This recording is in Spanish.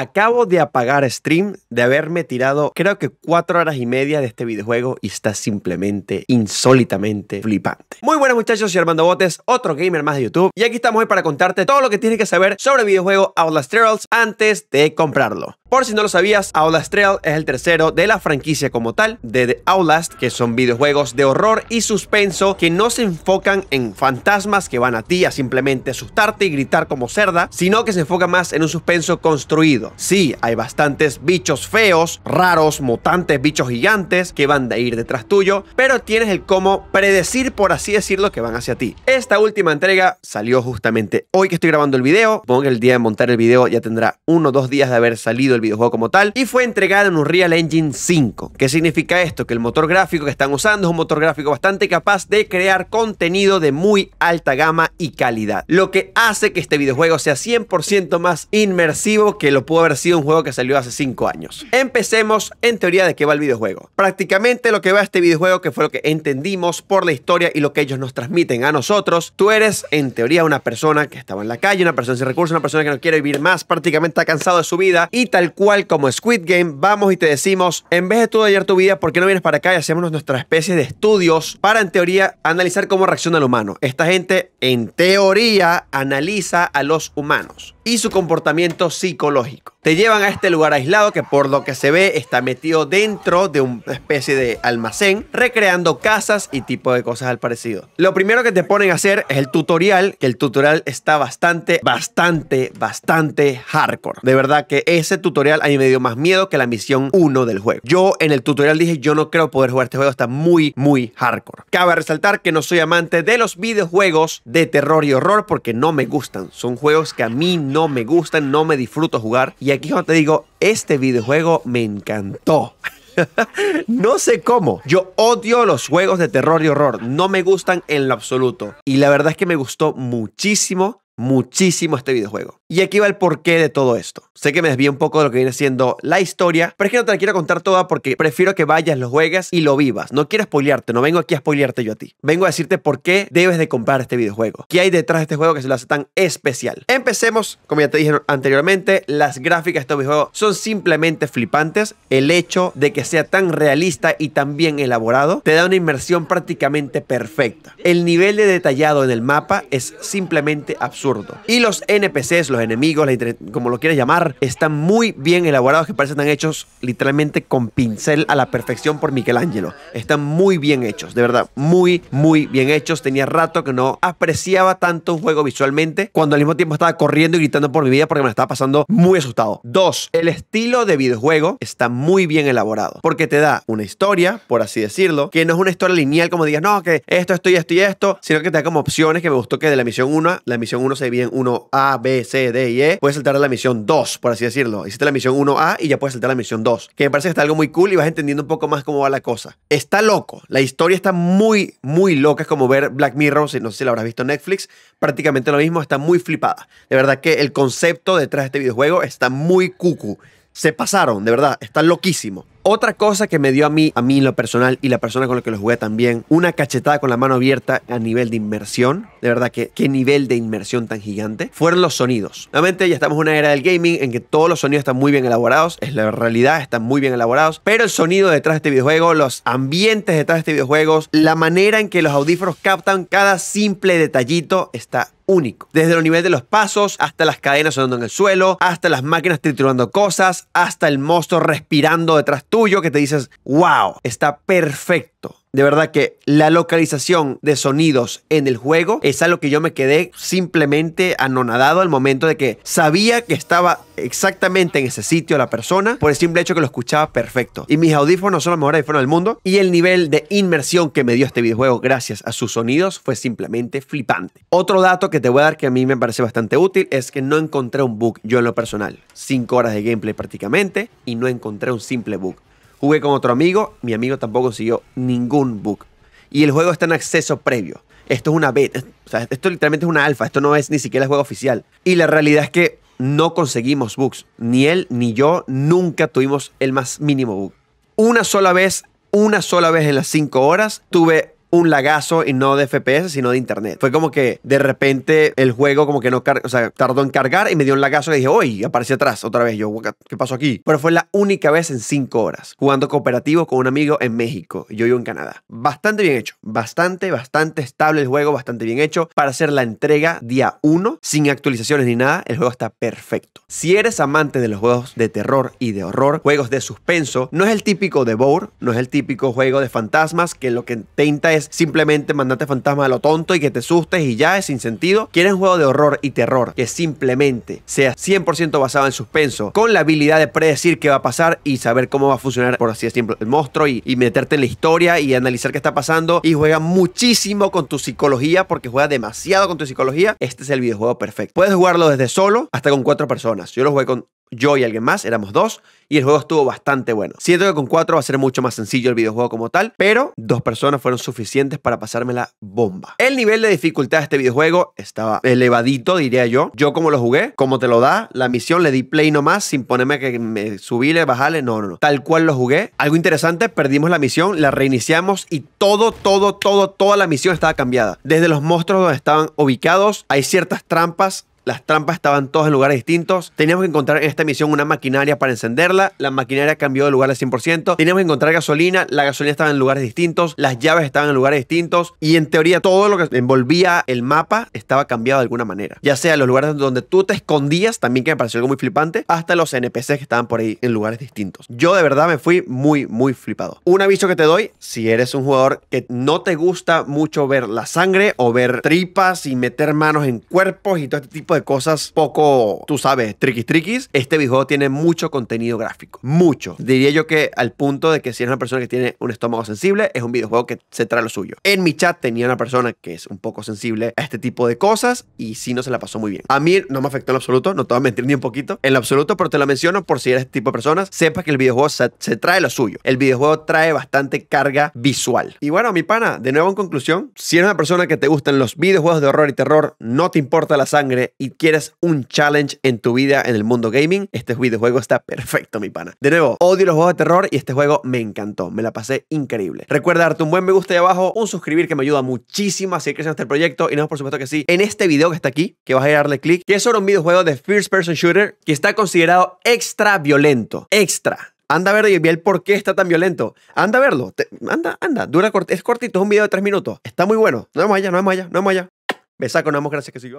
Acabo de apagar stream de haberme tirado creo que cuatro horas y media de este videojuego y está simplemente insólitamente flipante. Muy buenas muchachos, soy Armando Botes, otro gamer más de YouTube y aquí estamos hoy para contarte todo lo que tienes que saber sobre el videojuego Outlast Trials antes de comprarlo. Por si no lo sabías, Outlast Trail es el tercero de la franquicia como tal de The Outlast, que son videojuegos de horror y suspenso que no se enfocan en fantasmas que van a ti a simplemente asustarte y gritar como cerda, sino que se enfoca más en un suspenso construido. Sí, hay bastantes bichos feos, raros, mutantes, bichos gigantes que van a ir detrás tuyo, pero tienes el cómo predecir, por así decirlo, que van hacia ti. Esta última entrega salió justamente hoy que estoy grabando el video, Pongo que el día de montar el video ya tendrá uno o dos días de haber salido el videojuego como tal y fue entregado en un Real Engine 5. ¿Qué significa esto? Que el motor gráfico que están usando es un motor gráfico bastante capaz de crear contenido de muy alta gama y calidad, lo que hace que este videojuego sea 100% más inmersivo que lo pudo haber sido un juego que salió hace 5 años. Empecemos en teoría de qué va el videojuego. Prácticamente lo que va este videojuego, que fue lo que entendimos por la historia y lo que ellos nos transmiten a nosotros, tú eres en teoría una persona que estaba en la calle, una persona sin recursos, una persona que no quiere vivir más, prácticamente está cansado de su vida y tal cual como Squid Game, vamos y te decimos, en vez de tú tu vida, ¿por qué no vienes para acá y hacemos nuestra especie de estudios para, en teoría, analizar cómo reacciona el humano? Esta gente, en teoría, analiza a los humanos y su comportamiento psicológico. Te llevan a este lugar aislado que por lo que se ve está metido dentro de una especie de almacén, recreando casas y tipo de cosas al parecido. Lo primero que te ponen a hacer es el tutorial, que el tutorial está bastante, bastante, bastante hardcore. De verdad que ese tutorial a mí me dio más miedo que la misión 1 del juego. Yo en el tutorial dije, yo no creo poder jugar este juego, está muy, muy hardcore. Cabe resaltar que no soy amante de los videojuegos de terror y horror porque no me gustan. Son juegos que a mí no no me gustan, no me disfruto jugar. Y aquí no te digo, este videojuego me encantó no sé cómo. Yo odio los juegos de terror y horror. No me gustan en lo absoluto. Y la verdad es que me gustó muchísimo, muchísimo este videojuego. Y aquí va el porqué de todo esto. Sé que me desvío un poco de lo que viene siendo la historia, pero es que no te la quiero contar toda porque prefiero que vayas, lo juegues y lo vivas. No quiero spoilearte, no vengo aquí a spoilearte yo a ti. Vengo a decirte por qué debes de comprar este videojuego. ¿Qué hay detrás de este juego que se lo hace tan especial? Empecemos, como ya te dije anteriormente, las gráficas de este videojuego son simplemente flipantes. El hecho de que sea tan realista y tan bien elaborado te da una inmersión prácticamente perfecta. El nivel de detallado en el mapa es simplemente absurdo. Y los NPCs, los enemigos, como lo quieras llamar, están muy bien elaborados, que parecen están hechos literalmente con pincel a la perfección por Michelangelo. Están muy bien hechos, de verdad, muy, muy bien hechos. Tenía rato que no apreciaba tanto un juego visualmente cuando al mismo tiempo estaba corriendo y gritando por mi vida porque me estaba pasando muy asustado. Dos, el estilo de videojuego está muy bien elaborado porque te da una historia, por así decirlo, que no es una historia lineal como digas, no, que esto, esto y esto y esto, sino que te da como opciones que me gustó que de la misión 1, la misión 1 se divide en 1A, B, C, D y E, puedes saltar a la misión 2, por así decirlo. Hiciste la misión 1A y ya puedes saltar a la misión 2, que me parece que está algo muy cool y vas entendiendo un poco más cómo va la cosa. Está loco, la historia está muy, muy loca, es como ver Black Mirror, si no sé si la habrás visto en Netflix, prácticamente lo mismo, está muy flipada. De verdad que el concepto detrás de este videojuego está muy cucu. Se pasaron, de verdad, está loquísimo. Otra cosa que me dio a mí, a mí en lo personal y la persona con la que lo jugué también, una cachetada con la mano abierta a nivel de inmersión. De verdad que qué nivel de inmersión tan gigante. Fueron los sonidos. Nuevamente ya estamos en una era del gaming en que todos los sonidos están muy bien elaborados. Es la realidad, están muy bien elaborados. Pero el sonido detrás de este videojuego, los ambientes detrás de este videojuego, la manera en que los audífonos captan cada simple detallito está único. Desde el nivel de los pasos, hasta las cadenas sonando en el suelo, hasta las máquinas triturando cosas, hasta el monstruo respirando detrás tuyo que te dices, wow, está perfecto. De verdad que la localización de sonidos en el juego es algo que yo me quedé simplemente anonadado al momento de que sabía que estaba exactamente en ese sitio la persona por el simple hecho que lo escuchaba perfecto. Y mis audífonos son los mejores audífonos del mundo y el nivel de inmersión que me dio este videojuego gracias a sus sonidos fue simplemente flipante. Otro dato que te voy a dar que a mí me parece bastante útil es que no encontré un bug yo en lo personal. 5 horas de gameplay prácticamente y no encontré un simple bug. Jugué con otro amigo, mi amigo tampoco siguió ningún bug. Y el juego está en acceso previo. Esto es una beta, o sea, esto literalmente es una alfa, esto no es ni siquiera el juego oficial. Y la realidad es que no conseguimos bugs. Ni él ni yo nunca tuvimos el más mínimo bug. Una sola vez, una sola vez en las 5 horas, tuve un lagazo y no de FPS, sino de internet. Fue como que de repente el juego como que no o sea, tardó en cargar y me dio un lagazo y dije, uy, apareció atrás otra vez. Yo, ¿qué pasó aquí? Pero fue la única vez en cinco horas jugando cooperativo con un amigo en México. Yo vivo en Canadá. Bastante bien hecho. Bastante, bastante estable el juego, bastante bien hecho. Para hacer la entrega día 1, sin actualizaciones ni nada, el juego está perfecto. Si eres amante de los juegos de terror y de horror, juegos de suspenso, no es el típico de Bour, no es el típico juego de fantasmas que lo que intenta es simplemente mandarte fantasma a lo tonto y que te asustes y ya es sin sentido. Quieren un juego de horror y terror que simplemente sea 100% basado en suspenso, con la habilidad de predecir qué va a pasar y saber cómo va a funcionar, por así decirlo, el monstruo y, meterte en la historia y analizar qué está pasando. Y juega muchísimo con tu psicología porque juega demasiado con tu psicología. Este es el videojuego perfecto. Puedes jugarlo desde solo hasta con cuatro personas. Yo lo jugué con yo y alguien más, éramos dos, y el juego estuvo bastante bueno. Siento que con cuatro va a ser mucho más sencillo el videojuego como tal, pero dos personas fueron suficientes para pasarme la bomba. El nivel de dificultad de este videojuego estaba elevadito, diría yo. Yo como lo jugué, como te lo da, la misión le di play nomás sin ponerme que me subile, bajale, no, no, no. Tal cual lo jugué. Algo interesante, perdimos la misión, la reiniciamos y todo, todo, todo, toda la misión estaba cambiada. Desde los monstruos donde estaban ubicados, hay ciertas trampas las trampas estaban todas en lugares distintos. Teníamos que encontrar en esta misión una maquinaria para encenderla. La maquinaria cambió de lugar al 100%. Teníamos que encontrar gasolina. La gasolina estaba en lugares distintos. Las llaves estaban en lugares distintos. Y en teoría todo lo que envolvía el mapa estaba cambiado de alguna manera. Ya sea los lugares donde tú te escondías, también que me pareció algo muy flipante, hasta los NPCs que estaban por ahí en lugares distintos. Yo de verdad me fui muy, muy flipado. Un aviso que te doy, si eres un jugador que no te gusta mucho ver la sangre o ver tripas y meter manos en cuerpos y todo este tipo de cosas poco, tú sabes, triquis triquis, este videojuego tiene mucho contenido gráfico. Mucho. Diría yo que al punto de que si eres una persona que tiene un estómago sensible, es un videojuego que se trae lo suyo. En mi chat tenía una persona que es un poco sensible a este tipo de cosas y sí no se la pasó muy bien. A mí no me afectó en absoluto, no te voy a mentir ni un poquito, en absoluto, pero te lo menciono por si eres este tipo de personas, sepas que el videojuego se, se trae lo suyo. El videojuego trae bastante carga visual. Y bueno, mi pana, de nuevo en conclusión, si eres una persona que te gustan los videojuegos de horror y terror, no te importa la sangre, y quieres un challenge en tu vida en el mundo gaming, este videojuego está perfecto, mi pana. De nuevo, odio los juegos de terror y este juego me encantó, me la pasé increíble. Recuerda darte un buen me gusta ahí abajo, un suscribir que me ayuda muchísimo a seguir creciendo este proyecto y no, por supuesto que sí, en este video que está aquí, que vas a darle clic, que es sobre un videojuego de First Person Shooter que está considerado extra violento, extra. Anda a verlo y ve el por qué está tan violento. Anda a verlo. anda, anda. Dura, es cortito, es un video de tres minutos. Está muy bueno. No vamos allá, no vamos allá, no vamos allá. saco, no vamos, gracias que sigo.